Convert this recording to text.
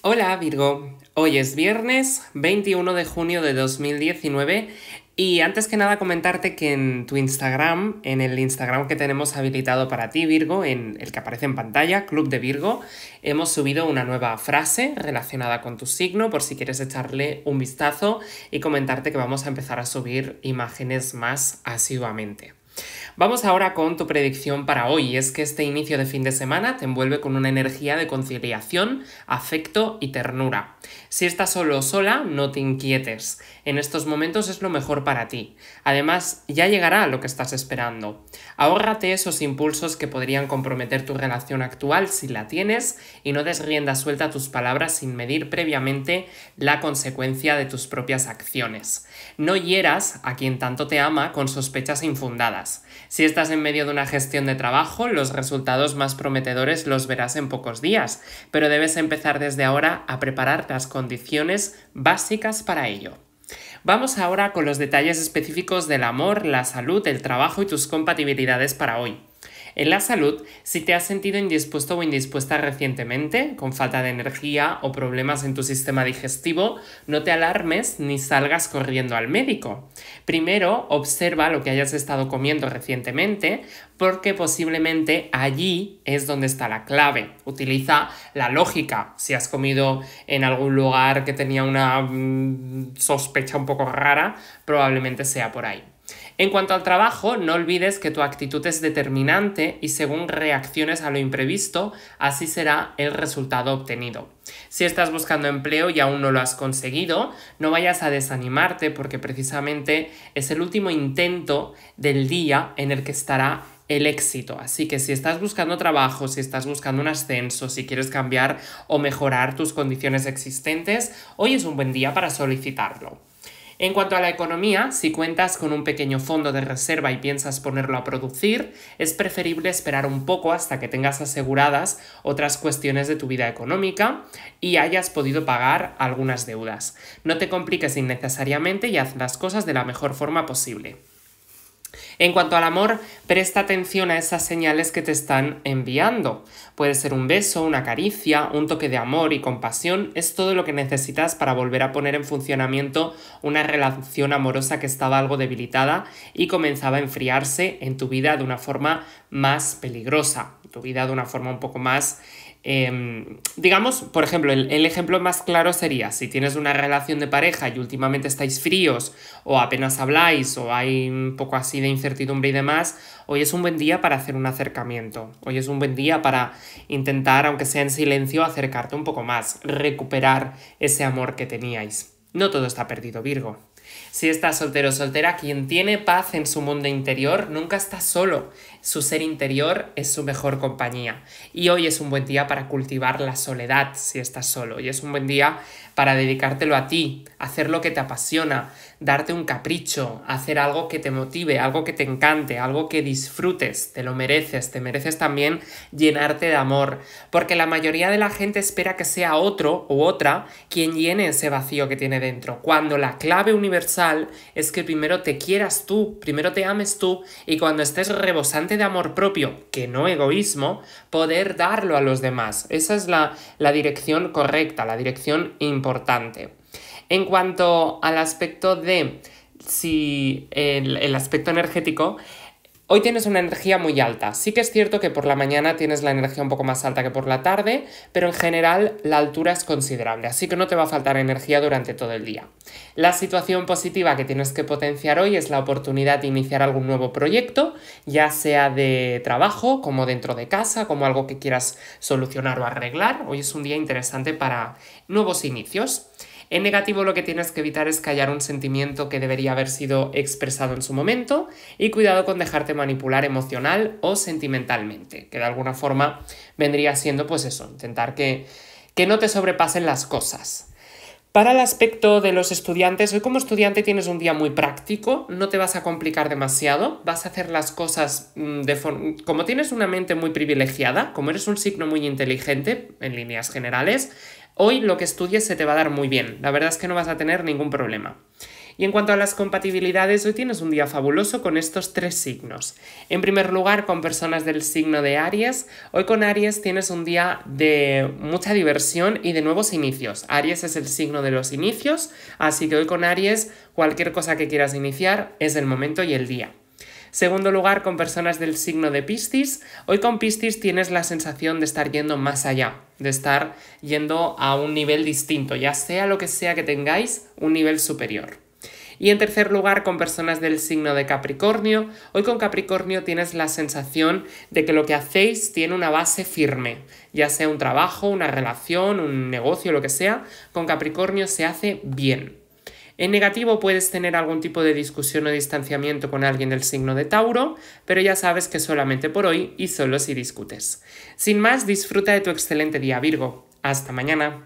Hola Virgo, hoy es viernes 21 de junio de 2019 y antes que nada comentarte que en tu Instagram, en el Instagram que tenemos habilitado para ti Virgo, en el que aparece en pantalla, Club de Virgo, hemos subido una nueva frase relacionada con tu signo por si quieres echarle un vistazo y comentarte que vamos a empezar a subir imágenes más asiduamente. Vamos ahora con tu predicción para hoy. Es que este inicio de fin de semana te envuelve con una energía de conciliación, afecto y ternura. Si estás solo o sola, no te inquietes. En estos momentos es lo mejor para ti. Además, ya llegará lo que estás esperando. Ahórrate esos impulsos que podrían comprometer tu relación actual si la tienes y no des rienda suelta tus palabras sin medir previamente la consecuencia de tus propias acciones. No hieras a quien tanto te ama con sospechas infundadas. Si estás en medio de una gestión de trabajo, los resultados más prometedores los verás en pocos días, pero debes empezar desde ahora a preparar las condiciones básicas para ello. Vamos ahora con los detalles específicos del amor, la salud, el trabajo y tus compatibilidades para hoy. En la salud, si te has sentido indispuesto o indispuesta recientemente, con falta de energía o problemas en tu sistema digestivo, no te alarmes ni salgas corriendo al médico. Primero, observa lo que hayas estado comiendo recientemente, porque posiblemente allí es donde está la clave. Utiliza la lógica. Si has comido en algún lugar que tenía una mm, sospecha un poco rara, probablemente sea por ahí. En cuanto al trabajo, no olvides que tu actitud es determinante y según reacciones a lo imprevisto, así será el resultado obtenido. Si estás buscando empleo y aún no lo has conseguido, no vayas a desanimarte porque precisamente es el último intento del día en el que estará el éxito. Así que si estás buscando trabajo, si estás buscando un ascenso, si quieres cambiar o mejorar tus condiciones existentes, hoy es un buen día para solicitarlo. En cuanto a la economía, si cuentas con un pequeño fondo de reserva y piensas ponerlo a producir, es preferible esperar un poco hasta que tengas aseguradas otras cuestiones de tu vida económica y hayas podido pagar algunas deudas. No te compliques innecesariamente y haz las cosas de la mejor forma posible. En cuanto al amor, presta atención a esas señales que te están enviando. Puede ser un beso, una caricia, un toque de amor y compasión, es todo lo que necesitas para volver a poner en funcionamiento una relación amorosa que estaba algo debilitada y comenzaba a enfriarse en tu vida de una forma más peligrosa tu vida de una forma un poco más, em, digamos, por ejemplo, el, el, ejemplo más claro sería si tienes una relación de pareja y últimamente estáis fríos o apenas habláis o hay un poco así de incertidumbre y demás, hoy es un buen día para hacer un acercamiento, hoy es un buen día para intentar, aunque sea en silencio, acercarte un poco más, recuperar ese amor que teníais. No todo está perdido, Virgo. Si estás soltero o soltera, quien tiene paz en su mundo interior nunca está solo. Su ser interior es su mejor compañía. Y hoy es un buen día para cultivar la soledad si estás solo. Y es un buen día para dedicártelo a ti, hacer lo que te apasiona, darte un capricho, hacer algo que te motive, algo que te encante, algo que disfrutes. Te lo mereces, te mereces también llenarte de amor. Porque la mayoría de la gente espera que sea otro u otra quien llene ese vacío que tiene dentro. Cuando la clave universal es que primero te quieras tú, primero te ames tú y cuando estés rebosante de amor propio, que no egoísmo, poder darlo a los demás. Esa es la, dirección correcta, la dirección importante. En cuanto al aspecto de si el, el aspecto energético, Hoy tienes una energía muy alta. Sí que es cierto que por la mañana tienes la energía un poco más alta que por la tarde, pero en general la altura es considerable, así que no te va a faltar energía durante todo el día. La situación positiva que tienes que potenciar hoy es la oportunidad de iniciar algún nuevo proyecto, ya sea de trabajo, como dentro de casa, como algo que quieras solucionar o arreglar. Hoy es un día interesante para nuevos inicios. En negativo lo que tienes que evitar es callar un sentimiento que debería haber sido expresado en su momento y cuidado con dejarte manipular emocional o sentimentalmente, que de alguna forma vendría siendo pues eso, intentar que, que no te sobrepasen las cosas. Para el aspecto de los estudiantes, hoy como estudiante tienes un día muy práctico, no te vas a complicar demasiado, vas a hacer las cosas mm, de forma... Como tienes una mente muy privilegiada, como eres un signo muy inteligente, en líneas generales, Hoy lo que estudies se te va a dar muy bien, la verdad es que no vas a tener ningún problema. Y en cuanto a las compatibilidades, hoy tienes un día fabuloso con estos tres signos. En primer lugar, con personas del signo de Aries. Hoy con Aries tienes un día de mucha diversión y de nuevos inicios. Aries es el signo de los inicios, así que hoy con Aries, cualquier cosa que quieras iniciar es el momento y el día. Segundo lugar, con personas del signo de Piscis. Hoy con Piscis tienes la sensación de estar yendo más allá, de estar yendo a un nivel distinto, ya sea lo que sea que tengáis, un nivel superior. Y en tercer lugar, con personas del signo de Capricornio. Hoy con Capricornio tienes la sensación de que lo que hacéis tiene una base firme, ya sea un trabajo, una relación, un negocio, lo que sea. Con Capricornio se hace bien. En negativo puedes tener algún tipo de discusión o distanciamiento con alguien del signo de Tauro, pero ya sabes que solamente por hoy y solo si discutes. Sin más, disfruta de tu excelente día Virgo. Hasta mañana.